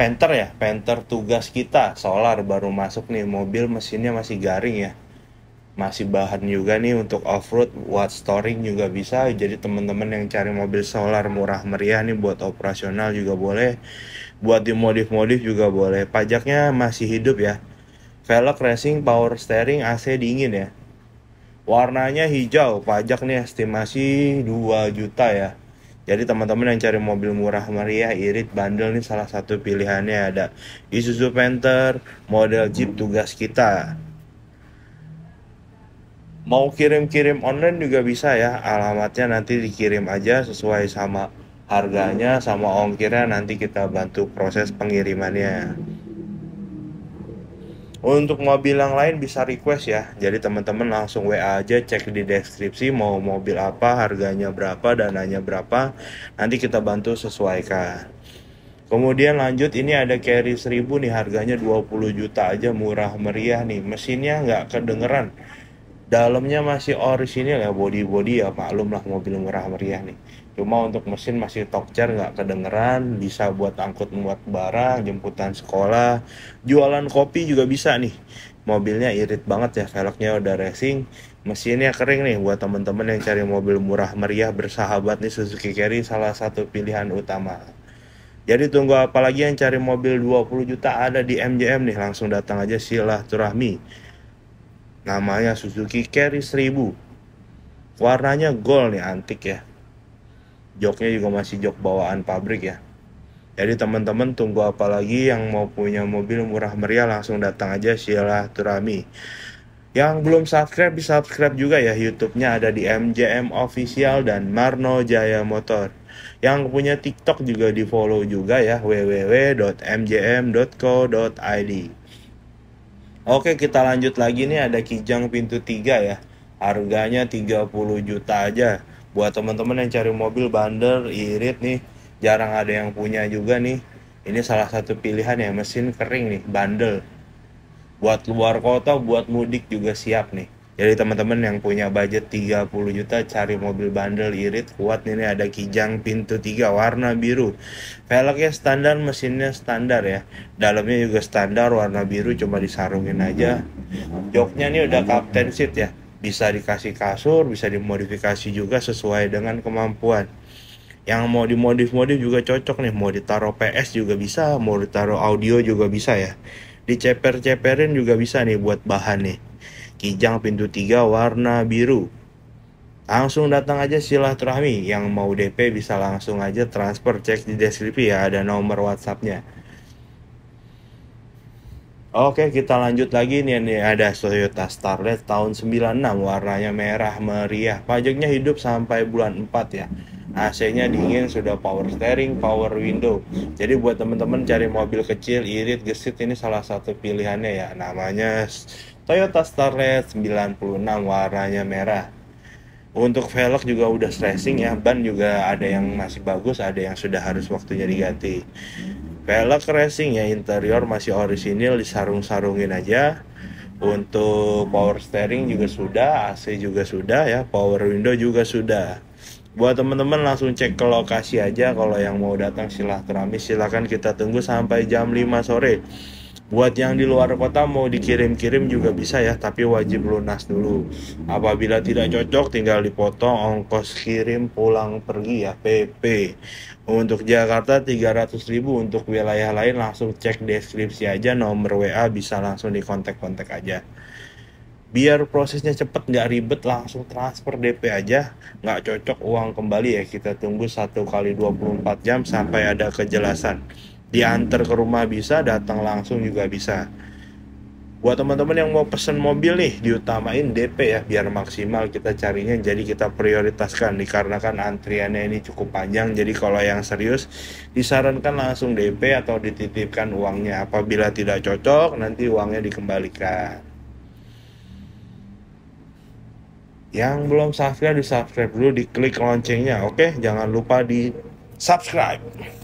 Panther ya Panther tugas kita solar baru masuk nih mobil mesinnya masih garing ya masih bahan juga nih untuk off road buat storing juga bisa jadi teman-teman yang cari mobil solar murah meriah nih buat operasional juga boleh buat dimodif-modif juga boleh pajaknya masih hidup ya velg racing power steering AC dingin ya warnanya hijau pajak nih estimasi 2 juta ya jadi teman-teman yang cari mobil murah meriah, irit, bandel nih salah satu pilihannya ada Isuzu Panther, model Jeep tugas kita. Mau kirim-kirim online juga bisa ya, alamatnya nanti dikirim aja sesuai sama harganya sama ongkirnya nanti kita bantu proses pengirimannya. Untuk mobil yang lain bisa request ya. Jadi teman-teman langsung WA aja cek di deskripsi mau mobil apa, harganya berapa, dananya berapa. Nanti kita bantu sesuaikan. Kemudian lanjut ini ada carry 1000 nih harganya 20 juta aja murah meriah nih. Mesinnya nggak kedengeran dalamnya masih orisinil ya body body ya maklum lah mobil murah meriah nih cuma untuk mesin masih tokcer nggak kedengeran bisa buat angkut muat barang jemputan sekolah jualan kopi juga bisa nih mobilnya irit banget ya velgnya udah racing mesinnya kering nih buat temen-temen yang cari mobil murah meriah bersahabat nih Suzuki Carry salah satu pilihan utama jadi tunggu apa lagi yang cari mobil 20 juta ada di MJM nih langsung datang aja silah turahmi Namanya Suzuki Carry 1000. Warnanya gold nih, antik ya. Joknya juga masih jok bawaan pabrik ya. Jadi teman-teman tunggu apa lagi yang mau punya mobil murah meriah langsung datang aja silaturahmi. Yang belum subscribe bisa subscribe juga ya YouTube-nya ada di MJM Official dan Marno Jaya Motor. Yang punya TikTok juga di follow juga ya www.mjm.co.id. Oke, kita lanjut lagi nih ada Kijang pintu 3 ya. Harganya 30 juta aja. Buat teman-teman yang cari mobil bander irit nih, jarang ada yang punya juga nih. Ini salah satu pilihan ya, mesin kering nih, bandel. Buat luar kota, buat mudik juga siap nih jadi teman-teman yang punya budget 30 juta cari mobil bandel irit kuat ini ada kijang pintu 3 warna biru velgnya standar mesinnya standar ya dalamnya juga standar warna biru cuma disarungin aja joknya ini udah captain seat ya bisa dikasih kasur, bisa dimodifikasi juga sesuai dengan kemampuan. Yang mau dimodif-modif juga cocok nih, mau ditaruh PS juga bisa, mau ditaruh audio juga bisa ya. Diceper-ceperin juga bisa nih buat bahan nih. Kijang pintu tiga warna biru. Langsung datang aja silaturahmi. Yang mau DP bisa langsung aja transfer cek di deskripsi ya ada nomor WhatsAppnya. Oke kita lanjut lagi nih, nih ada Toyota Starlet tahun 96 warnanya merah meriah pajaknya hidup sampai bulan 4 ya AC-nya dingin sudah power steering power window jadi buat temen-temen cari mobil kecil irit gesit ini salah satu pilihannya ya namanya Toyota Starlet 96 warnanya merah untuk velg juga udah stressing ya ban juga ada yang masih bagus ada yang sudah harus waktunya diganti velg racing ya interior masih orisinil disarung-sarungin aja untuk power steering juga sudah AC juga sudah ya power window juga sudah buat teman-teman langsung cek ke lokasi aja kalau yang mau datang silahkan silakan kita tunggu sampai jam 5 sore Buat yang di luar kota mau dikirim-kirim juga bisa ya, tapi wajib lunas dulu. Apabila tidak cocok tinggal dipotong ongkos kirim pulang pergi ya PP. Untuk Jakarta 300 ribu, untuk wilayah lain langsung cek deskripsi aja nomor WA bisa langsung di kontak kontak aja biar prosesnya cepat nggak ribet langsung transfer DP aja nggak cocok uang kembali ya kita tunggu satu kali 24 jam sampai ada kejelasan diantar ke rumah bisa datang langsung juga bisa buat teman-teman yang mau pesen mobil nih diutamain DP ya biar maksimal kita carinya jadi kita prioritaskan dikarenakan antriannya ini cukup panjang jadi kalau yang serius disarankan langsung DP atau dititipkan uangnya apabila tidak cocok nanti uangnya dikembalikan yang belum subscribe di subscribe dulu diklik loncengnya oke jangan lupa di subscribe